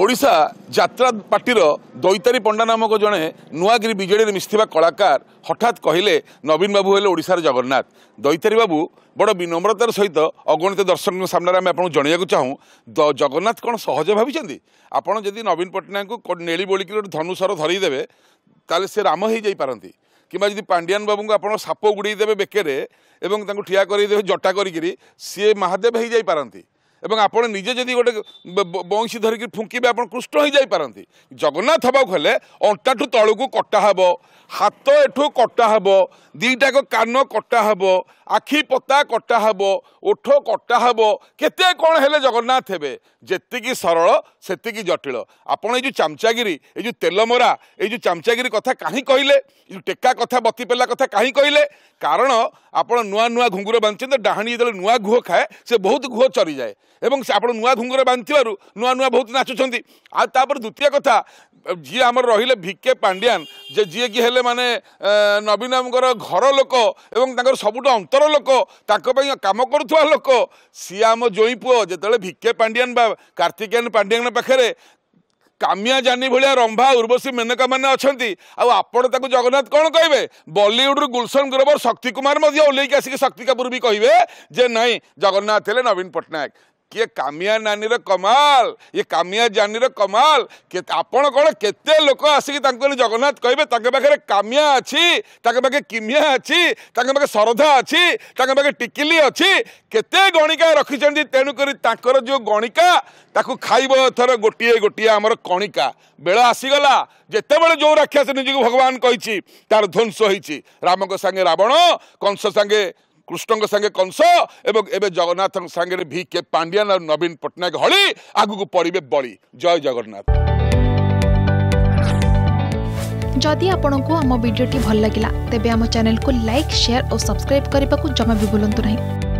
ଓଡ଼ିଶା ଯାତ୍ରା ପାର୍ଟିର ଦୈତାରୀ ପଣ୍ଡା ନାମକ ଜଣେ ନୂଆଗିରି ବିଜେଡ଼ିରେ ମିଶିଥିବା କଳାକାର ହଠାତ୍ କହିଲେ ନବୀନ ବାବୁ ହେଲେ ଓଡ଼ିଶାର ଜଗନ୍ନାଥ ଦୈତାରୀ ବାବୁ ବଡ଼ ବିନମ୍ରତାର ସହିତ ଅଗଣିତ ଦର୍ଶକଙ୍କ ସାମ୍ନାରେ ଆମେ ଆପଣଙ୍କୁ ଜଣାଇବାକୁ ଚାହୁଁ ଜଗନ୍ନାଥ କ'ଣ ସହଜ ଭାବିଛନ୍ତି ଆପଣ ଯଦି ନବୀନ ପଟ୍ଟନାୟକଙ୍କୁ ନେଳି ବୋଳିକି ଗୋଟେ ଧନୁସର ଧରେଇଦେବେ ତାହେଲେ ସେ ରାମ ହେଇଯାଇପାରନ୍ତି কিংবা যদি পাণ্ডিয়ান বাবুঙ্কু আপনার সাপ গুড়াই দেবে বেকেরে এবং তাঁর ঠিয়া করাই দেবে জটা করি সি মহাদেব হয়ে যাই পারতি এবং ଆପଣ ନିଜେ ଯଦି ଗୋଟେ ବଇଁଶୀ ଧରିକି ଫୁଙ୍କିବେ ଆପଣ କୃଷ୍ଣ ହୋଇଯାଇପାରନ୍ତି ଜଗନ୍ନାଥ ହେବାକୁ ହେଲେ ଅଣ୍ଟାଠୁ ତଳକୁ କଟା ହେବ ହାତ ଏଠୁ କଟା ହେବ ଦୁଇଟାକ କାନ କଟା ହେବ ଆଖି ପତା କଟା ହେବ ଓଠ କଟା ହେବ କେତେ କ'ଣ ହେଲେ ଜଗନ୍ନାଥ ହେବେ ଯେତିକି ସରଳ ସେତିକି ଜଟିଳ ଆପଣ ଏଇ ଯେଉଁ ଚାମଚାଗିରି ଏଇ ଯେଉଁ ତେଲମରା ଏଇ ଯେଉଁ ଚାମଚାଗିରି କଥା କାହିଁ କହିଲେ ଏଇ ଯେଉଁ ଟେକା କଥା ବତି ପେଲା କଥା କାହିଁ କହିଲେ କାରଣ ଆପଣ ନୂଆ ନୂଆ ଘୁଙ୍ଗୁର ବାନ୍ଧିଛନ୍ତି ଡାହାଣୀ ଯେତେବେଳେ ନୂଆ ଘୁହ ଖାଏ ସେ ବହୁତ ଘୁହ ଚରିଯାଏ ଏବଂ ଆପଣ ନୂଆ ଘୁଙ୍ଗୁର ବାନ୍ଧିଥିବାରୁ ନୂଆ ନୂଆ ବହୁତ ନାଚୁଛନ୍ତି ଆଉ ତାପରେ ଦ୍ୱିତୀୟ କଥା ଯିଏ ଆମର ରହିଲେ ଭିକେ ପାଣ୍ଡିଆନ ଯେ ଯିଏ କି ହେଲେ ମାନେ ନବୀନଙ୍କର ବାବୁଙ୍କର ଘର ଲୋକ ଏବଂ ତାଙ୍କର ସବୁଠୁ ଅନ୍ତର ଲୋକ ତାଙ୍କ ପାଇଁ କାମ କରୁଥିବା ଲୋକ ସିଏ ଆମ ଜ୍ୱଇଁ ପୁଅ ଯେତେବେଳେ ଭିକେ ପାଣ୍ଡିଆନ ବା କାର୍ତ୍ତିକେୟନ ପାଣ୍ଡିଆନ ପାଖରେ କାମିଆ ଜାନି ଭଳିଆ ରମ୍ଭା ଉର୍ବଶୀ ମେନକାମାନେ ଅଛନ୍ତି ଆଉ ଆପଣ ତାକୁ ଜଗନ୍ନାଥ କ'ଣ କହିବେ ବଲିଉଡ଼ରୁ ଗୁଲସନ ଗ୍ରୋବର ଶକ୍ତି କୁମାର ମଧ୍ୟ ଓହ୍ଲେଇକି ଆସିକି ଶକ୍ତି କାପୁର ବି କହିବେ ଯେ ନାଇଁ ଜଗନ୍ନାଥ ହେଲେ ନବୀନ ପଟ୍ଟନାୟକ କିଏ କାମିଆ ନାନୀର କମାଲ ଇଏ କାମିଆ ଜାନିର କମାଲ ଆପଣ କ'ଣ କେତେ ଲୋକ ଆସିକି ତାଙ୍କୁ କହିଲେ ଜଗନ୍ନାଥ କହିବେ ତାଙ୍କ ପାଖରେ କାମିଆ ଅଛି ତାଙ୍କ ପାଖରେ କିମିଆ ଅଛି ତାଙ୍କ ପାଖରେ ଶ୍ରଦ୍ଧା ଅଛି ତାଙ୍କ ପାଖରେ ଟିକିଲି ଅଛି କେତେ ଗଣିକା ରଖିଛନ୍ତି ତେଣୁକରି ତାଙ୍କର ଯେଉଁ ଗଣିକା ତାକୁ ଖାଇବ ଏଥର ଗୋଟିଏ ଗୋଟିଏ ଆମର କଣିକା ବେଳ ଆସିଗଲା ଯେତେବେଳେ ଯେଉଁ ରାକ୍ଷାସ ନିଜକୁ ଭଗବାନ କହିଛି ତାର ଧ୍ୱଂସ ହେଇଛି ରାମଙ୍କ ସାଙ୍ଗେ ରାବଣ କଂସ ସାଙ୍ଗେ কৃষ্ণঙ্ক সাগে কংস এবং এবে জগন্নাথ সাগে ভি কে পাণ্ডিয়ান আর নবীন পট্টনাক হলি আগুক পড়বে বলি জয় জগন্নাথ যদি আপনার আম ভিডিওটি ভাল লাগিলা তেবে আম চ্যানেল কু লাইক সেয়ার ও সবসক্রাইব করা জমা বি ভুলতু না